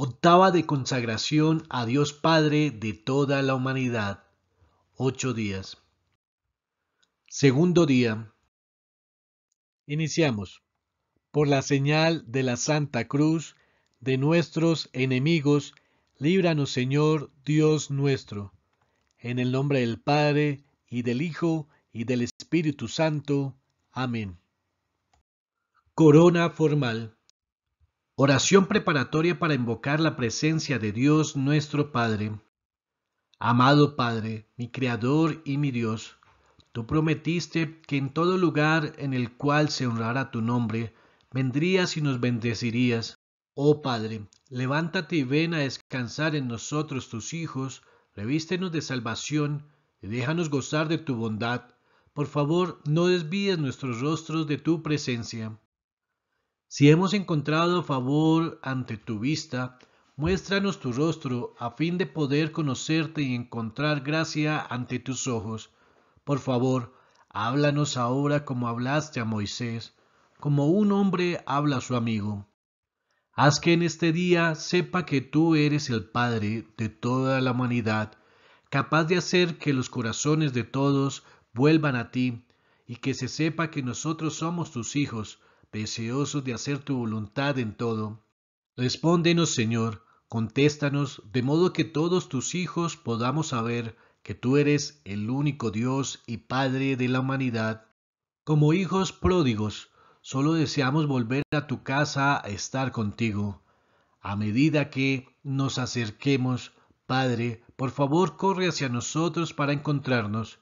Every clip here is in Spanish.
Octava de consagración a Dios Padre de toda la humanidad. Ocho días. Segundo día. Iniciamos. Por la señal de la Santa Cruz de nuestros enemigos, líbranos Señor Dios nuestro. En el nombre del Padre, y del Hijo, y del Espíritu Santo. Amén. Corona formal. Oración preparatoria para invocar la presencia de Dios nuestro Padre. Amado Padre, mi Creador y mi Dios, tú prometiste que en todo lugar en el cual se honrara tu nombre, vendrías y nos bendecirías. Oh Padre, levántate y ven a descansar en nosotros tus hijos, revístenos de salvación y déjanos gozar de tu bondad. Por favor, no desvíes nuestros rostros de tu presencia. Si hemos encontrado favor ante tu vista, muéstranos tu rostro a fin de poder conocerte y encontrar gracia ante tus ojos. Por favor, háblanos ahora como hablaste a Moisés, como un hombre habla a su amigo. Haz que en este día sepa que tú eres el Padre de toda la humanidad, capaz de hacer que los corazones de todos vuelvan a ti, y que se sepa que nosotros somos tus hijos, deseosos de hacer tu voluntad en todo. Respóndenos, Señor, contéstanos, de modo que todos tus hijos podamos saber que tú eres el único Dios y Padre de la humanidad. Como hijos pródigos, solo deseamos volver a tu casa a estar contigo. A medida que nos acerquemos, Padre, por favor corre hacia nosotros para encontrarnos,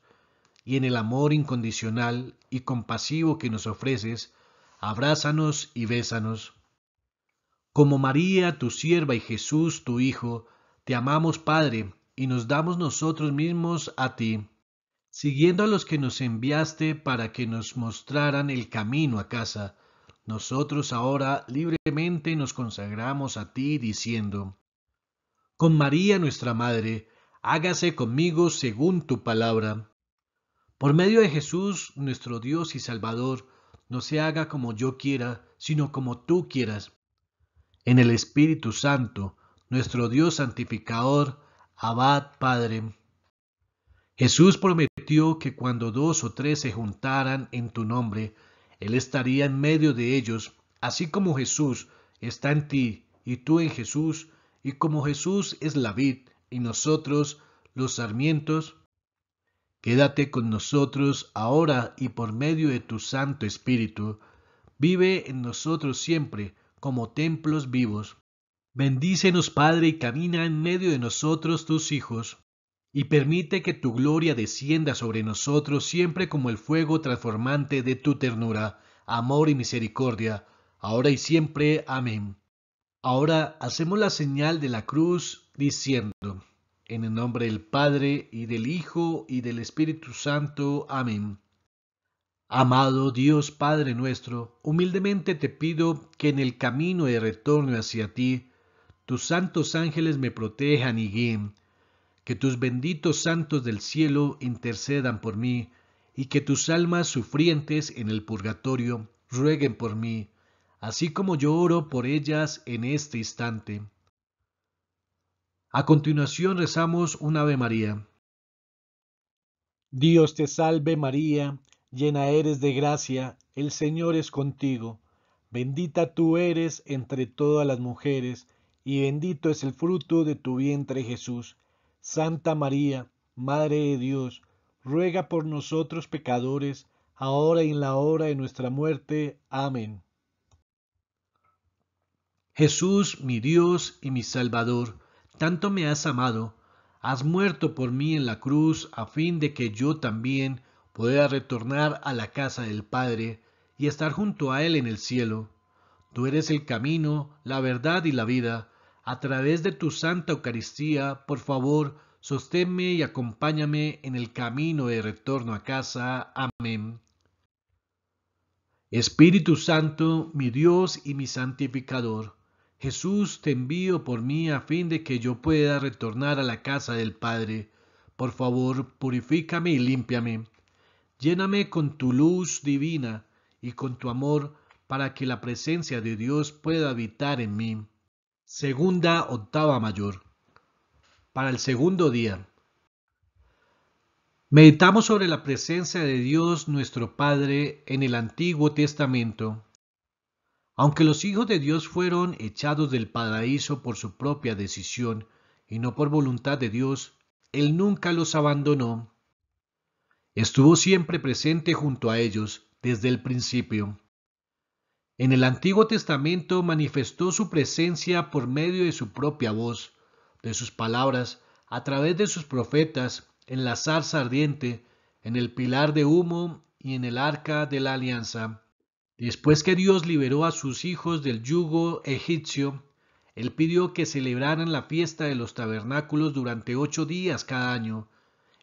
y en el amor incondicional y compasivo que nos ofreces, abrázanos y bésanos. Como María, tu sierva, y Jesús, tu Hijo, te amamos, Padre, y nos damos nosotros mismos a ti, siguiendo a los que nos enviaste para que nos mostraran el camino a casa. Nosotros ahora libremente nos consagramos a ti, diciendo, Con María nuestra Madre, hágase conmigo según tu palabra. Por medio de Jesús, nuestro Dios y Salvador, no se haga como yo quiera, sino como tú quieras. En el Espíritu Santo, nuestro Dios santificador, Abad Padre. Jesús prometió que cuando dos o tres se juntaran en tu nombre, Él estaría en medio de ellos, así como Jesús está en ti y tú en Jesús, y como Jesús es la vid y nosotros los sarmientos, Quédate con nosotros ahora y por medio de tu Santo Espíritu. Vive en nosotros siempre como templos vivos. Bendícenos, Padre, y camina en medio de nosotros tus hijos, y permite que tu gloria descienda sobre nosotros siempre como el fuego transformante de tu ternura, amor y misericordia, ahora y siempre. Amén. Ahora hacemos la señal de la cruz diciendo, en el nombre del Padre y del Hijo y del Espíritu Santo. Amén. Amado Dios Padre nuestro, humildemente te pido que en el camino de retorno hacia ti, tus santos ángeles me protejan y guíen, que tus benditos santos del cielo intercedan por mí, y que tus almas sufrientes en el purgatorio rueguen por mí, así como yo oro por ellas en este instante. A continuación rezamos un Ave María. Dios te salve María, llena eres de gracia, el Señor es contigo. Bendita tú eres entre todas las mujeres, y bendito es el fruto de tu vientre Jesús. Santa María, Madre de Dios, ruega por nosotros pecadores, ahora y en la hora de nuestra muerte. Amén. Jesús, mi Dios y mi Salvador, tanto me has amado, has muerto por mí en la cruz a fin de que yo también pueda retornar a la casa del Padre y estar junto a Él en el cielo. Tú eres el camino, la verdad y la vida. A través de tu Santa Eucaristía, por favor, sosténme y acompáñame en el camino de retorno a casa. Amén. Espíritu Santo, mi Dios y mi santificador. Jesús, te envío por mí a fin de que yo pueda retornar a la casa del Padre. Por favor, purifícame y límpiame. Lléname con tu luz divina y con tu amor para que la presencia de Dios pueda habitar en mí. Segunda octava mayor. Para el segundo día. Meditamos sobre la presencia de Dios nuestro Padre en el Antiguo Testamento. Aunque los hijos de Dios fueron echados del paraíso por su propia decisión y no por voluntad de Dios, Él nunca los abandonó. Estuvo siempre presente junto a ellos desde el principio. En el Antiguo Testamento manifestó su presencia por medio de su propia voz, de sus palabras, a través de sus profetas, en la zarza ardiente, en el pilar de humo y en el arca de la alianza. Después que Dios liberó a sus hijos del yugo egipcio, Él pidió que celebraran la fiesta de los tabernáculos durante ocho días cada año.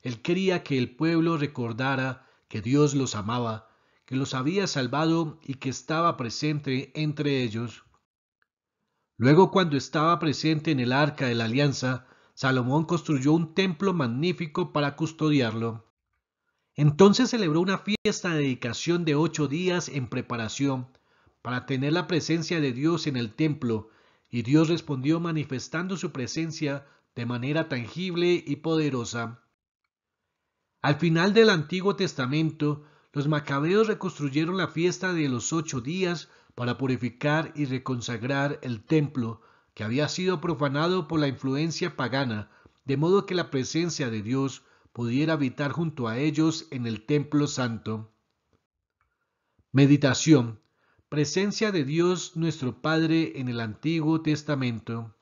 Él quería que el pueblo recordara que Dios los amaba, que los había salvado y que estaba presente entre ellos. Luego, cuando estaba presente en el arca de la alianza, Salomón construyó un templo magnífico para custodiarlo. Entonces celebró una fiesta de dedicación de ocho días en preparación para tener la presencia de Dios en el templo, y Dios respondió manifestando su presencia de manera tangible y poderosa. Al final del Antiguo Testamento, los macabeos reconstruyeron la fiesta de los ocho días para purificar y reconsagrar el templo, que había sido profanado por la influencia pagana, de modo que la presencia de Dios pudiera habitar junto a ellos en el templo santo. Meditación. Presencia de Dios nuestro Padre en el Antiguo Testamento.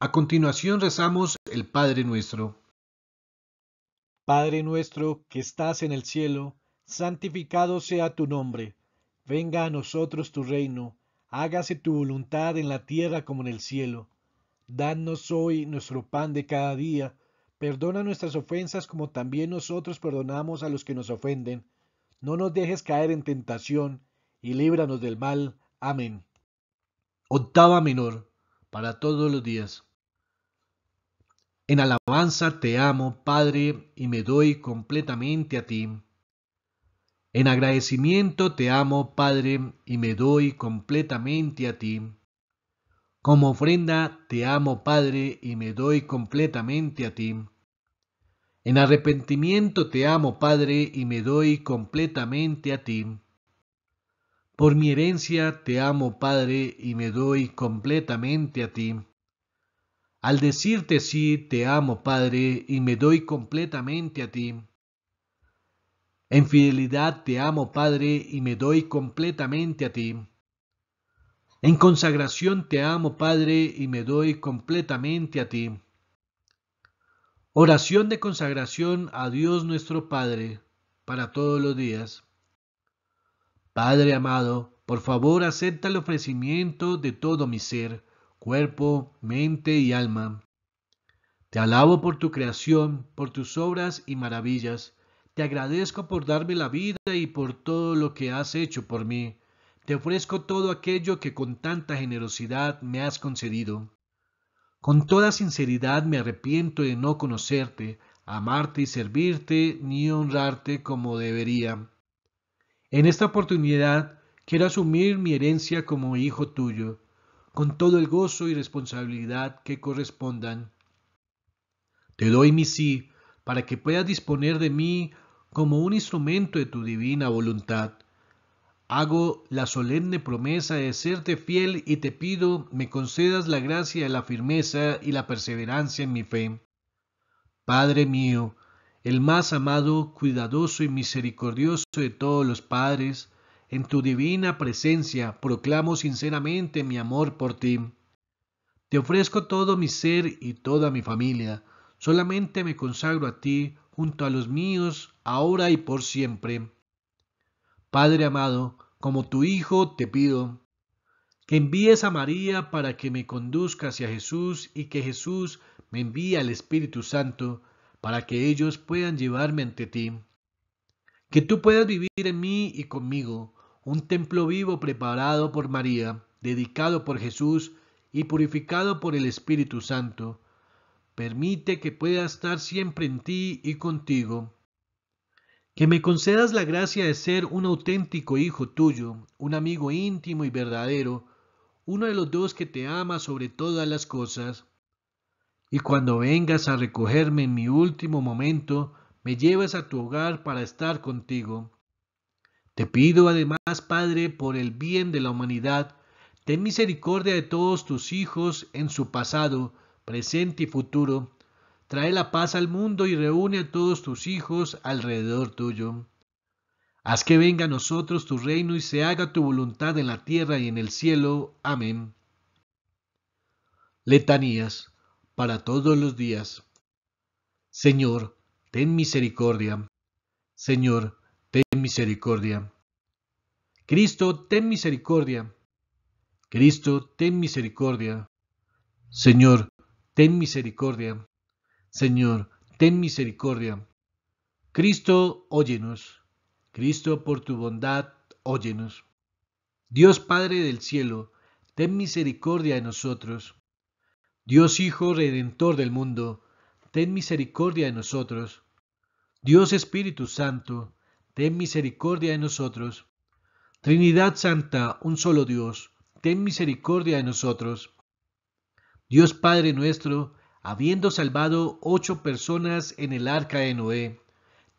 A continuación rezamos el Padre nuestro. Padre nuestro que estás en el cielo, santificado sea tu nombre. Venga a nosotros tu reino, hágase tu voluntad en la tierra como en el cielo. Danos hoy nuestro pan de cada día Perdona nuestras ofensas como también nosotros perdonamos a los que nos ofenden. No nos dejes caer en tentación y líbranos del mal. Amén. Octava menor para todos los días. En alabanza te amo, Padre, y me doy completamente a ti. En agradecimiento te amo, Padre, y me doy completamente a ti. Como ofrenda te amo, Padre, y me doy completamente a ti. En arrepentimiento te amo, Padre, y me doy completamente a ti. Por mi herencia te amo, Padre, y me doy completamente a ti. Al decirte sí, te amo, Padre, y me doy completamente a ti. En fidelidad te amo, Padre, y me doy completamente a ti. En consagración te amo, Padre, y me doy completamente a ti. Oración de consagración a Dios nuestro Padre para todos los días. Padre amado, por favor acepta el ofrecimiento de todo mi ser, cuerpo, mente y alma. Te alabo por tu creación, por tus obras y maravillas. Te agradezco por darme la vida y por todo lo que has hecho por mí. Te ofrezco todo aquello que con tanta generosidad me has concedido. Con toda sinceridad me arrepiento de no conocerte, amarte y servirte, ni honrarte como debería. En esta oportunidad quiero asumir mi herencia como hijo tuyo, con todo el gozo y responsabilidad que correspondan. Te doy mi sí para que puedas disponer de mí como un instrumento de tu divina voluntad. Hago la solemne promesa de serte fiel y te pido me concedas la gracia, la firmeza y la perseverancia en mi fe. Padre mío, el más amado, cuidadoso y misericordioso de todos los padres, en tu divina presencia proclamo sinceramente mi amor por ti. Te ofrezco todo mi ser y toda mi familia. Solamente me consagro a ti junto a los míos, ahora y por siempre. Padre amado, como tu Hijo te pido que envíes a María para que me conduzca hacia Jesús y que Jesús me envíe al Espíritu Santo para que ellos puedan llevarme ante ti. Que tú puedas vivir en mí y conmigo, un templo vivo preparado por María, dedicado por Jesús y purificado por el Espíritu Santo. Permite que pueda estar siempre en ti y contigo que me concedas la gracia de ser un auténtico hijo tuyo, un amigo íntimo y verdadero, uno de los dos que te ama sobre todas las cosas. Y cuando vengas a recogerme en mi último momento, me llevas a tu hogar para estar contigo. Te pido además, Padre, por el bien de la humanidad, ten misericordia de todos tus hijos en su pasado, presente y futuro, trae la paz al mundo y reúne a todos tus hijos alrededor tuyo. Haz que venga a nosotros tu reino y se haga tu voluntad en la tierra y en el cielo. Amén. Letanías para todos los días. Señor, ten misericordia. Señor, ten misericordia. Cristo, ten misericordia. Cristo, ten misericordia. Señor, ten misericordia. Señor, ten misericordia. Cristo, óyenos. Cristo, por tu bondad, óyenos. Dios Padre del cielo, ten misericordia de nosotros. Dios Hijo Redentor del mundo, ten misericordia de nosotros. Dios Espíritu Santo, ten misericordia de nosotros. Trinidad Santa, un solo Dios, ten misericordia de nosotros. Dios Padre nuestro, habiendo salvado ocho personas en el arca de Noé,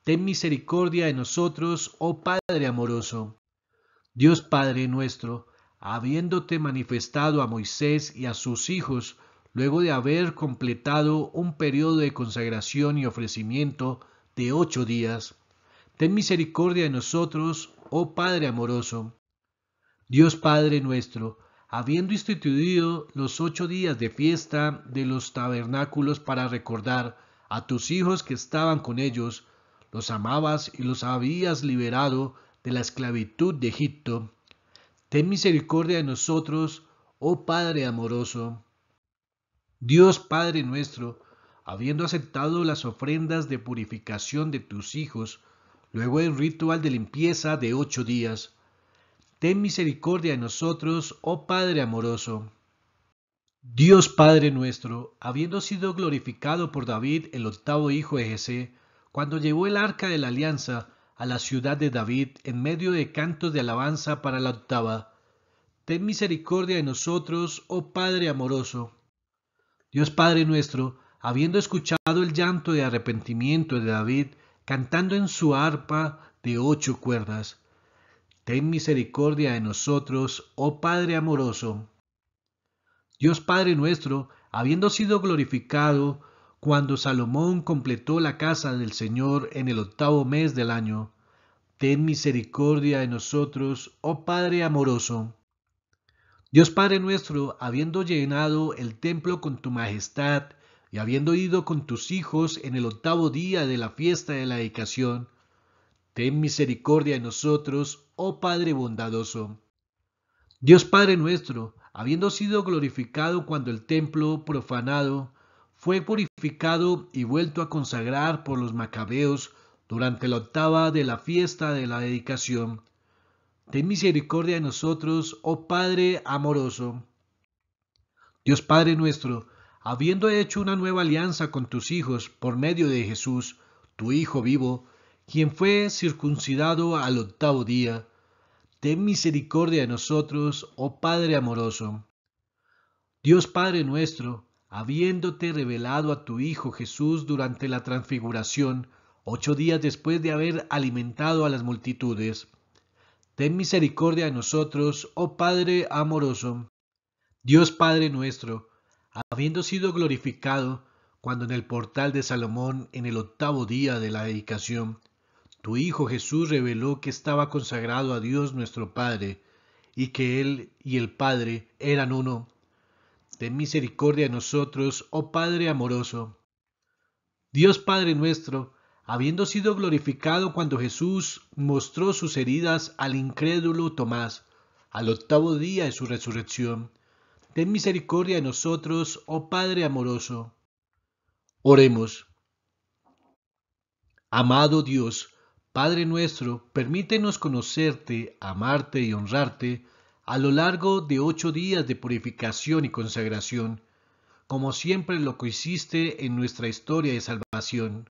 ten misericordia de nosotros, oh Padre amoroso. Dios Padre nuestro, habiéndote manifestado a Moisés y a sus hijos, luego de haber completado un periodo de consagración y ofrecimiento de ocho días, ten misericordia de nosotros, oh Padre amoroso. Dios Padre nuestro, habiendo instituido los ocho días de fiesta de los tabernáculos para recordar a tus hijos que estaban con ellos, los amabas y los habías liberado de la esclavitud de Egipto, ten misericordia de nosotros, oh Padre amoroso. Dios Padre nuestro, habiendo aceptado las ofrendas de purificación de tus hijos, luego el ritual de limpieza de ocho días, ten misericordia de nosotros, oh Padre amoroso. Dios Padre nuestro, habiendo sido glorificado por David, el octavo hijo de Jesé, cuando llevó el arca de la alianza a la ciudad de David en medio de cantos de alabanza para la octava, ten misericordia de nosotros, oh Padre amoroso. Dios Padre nuestro, habiendo escuchado el llanto de arrepentimiento de David, cantando en su arpa de ocho cuerdas, Ten misericordia de nosotros, oh Padre amoroso. Dios Padre nuestro, habiendo sido glorificado, cuando Salomón completó la casa del Señor en el octavo mes del año, ten misericordia de nosotros, oh Padre amoroso. Dios Padre nuestro, habiendo llenado el templo con tu majestad, y habiendo ido con tus hijos en el octavo día de la fiesta de la dedicación, ten misericordia de nosotros, oh Padre bondadoso. Dios Padre nuestro, habiendo sido glorificado cuando el templo profanado fue purificado y vuelto a consagrar por los macabeos durante la octava de la fiesta de la dedicación, ten misericordia de nosotros, oh Padre amoroso. Dios Padre nuestro, habiendo hecho una nueva alianza con tus hijos por medio de Jesús, tu Hijo vivo, quien fue circuncidado al octavo día, ten misericordia de nosotros, oh Padre amoroso. Dios Padre nuestro, habiéndote revelado a tu Hijo Jesús durante la transfiguración, ocho días después de haber alimentado a las multitudes, ten misericordia de nosotros, oh Padre amoroso. Dios Padre nuestro, habiendo sido glorificado, cuando en el portal de Salomón, en el octavo día de la dedicación, tu Hijo Jesús reveló que estaba consagrado a Dios nuestro Padre y que Él y el Padre eran uno. Ten misericordia de nosotros, oh Padre amoroso. Dios Padre nuestro, habiendo sido glorificado cuando Jesús mostró sus heridas al incrédulo Tomás, al octavo día de su resurrección, ten misericordia de nosotros, oh Padre amoroso. Oremos. Amado Dios, Padre nuestro, permítenos conocerte, amarte y honrarte a lo largo de ocho días de purificación y consagración, como siempre lo que hiciste en nuestra historia de salvación.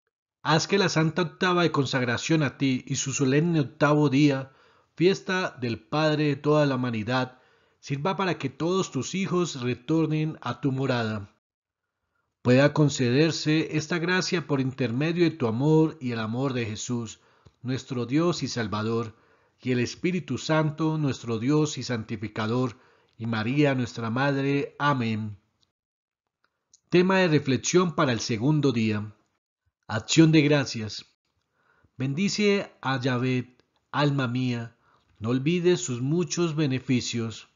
Haz que la Santa Octava de consagración a ti y su solemne octavo día, fiesta del Padre de toda la humanidad, sirva para que todos tus hijos retornen a tu morada. Pueda concederse esta gracia por intermedio de tu amor y el amor de Jesús, nuestro Dios y Salvador, y el Espíritu Santo, nuestro Dios y Santificador, y María, nuestra Madre. Amén. Tema de reflexión para el segundo día. Acción de gracias. Bendice a Yahvé, alma mía, no olvides sus muchos beneficios.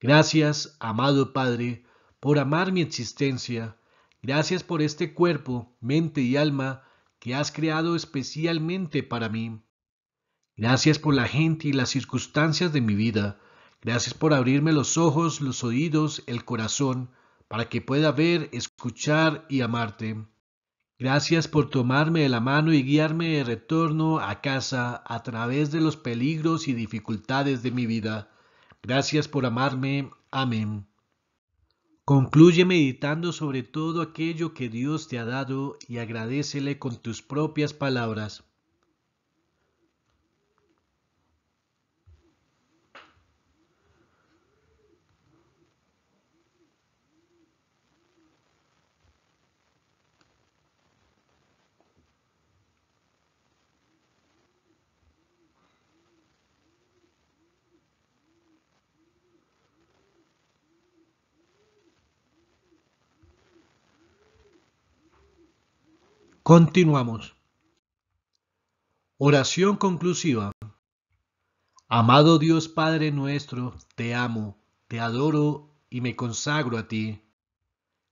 Gracias, amado Padre, por amar mi existencia. Gracias por este cuerpo, mente y alma que has creado especialmente para mí. Gracias por la gente y las circunstancias de mi vida. Gracias por abrirme los ojos, los oídos, el corazón, para que pueda ver, escuchar y amarte. Gracias por tomarme de la mano y guiarme de retorno a casa a través de los peligros y dificultades de mi vida. Gracias por amarme. Amén. Concluye meditando sobre todo aquello que Dios te ha dado y agradecele con tus propias palabras. Continuamos. Oración conclusiva. Amado Dios Padre nuestro, te amo, te adoro y me consagro a ti.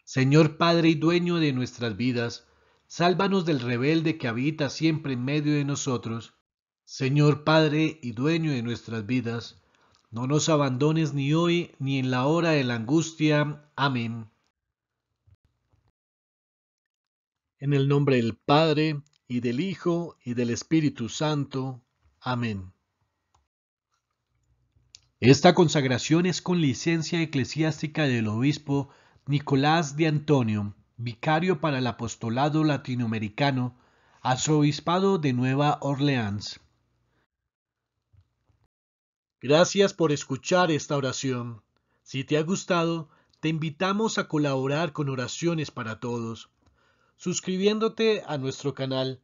Señor Padre y dueño de nuestras vidas, sálvanos del rebelde que habita siempre en medio de nosotros. Señor Padre y dueño de nuestras vidas, no nos abandones ni hoy ni en la hora de la angustia. Amén. En el nombre del Padre, y del Hijo, y del Espíritu Santo. Amén. Esta consagración es con licencia eclesiástica del obispo Nicolás de Antonio, vicario para el apostolado latinoamericano, arzobispado de Nueva Orleans. Gracias por escuchar esta oración. Si te ha gustado, te invitamos a colaborar con oraciones para todos suscribiéndote a nuestro canal,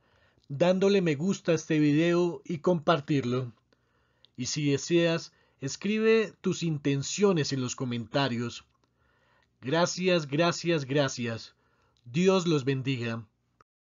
dándole me gusta a este video y compartirlo. Y si deseas, escribe tus intenciones en los comentarios. Gracias, gracias, gracias. Dios los bendiga.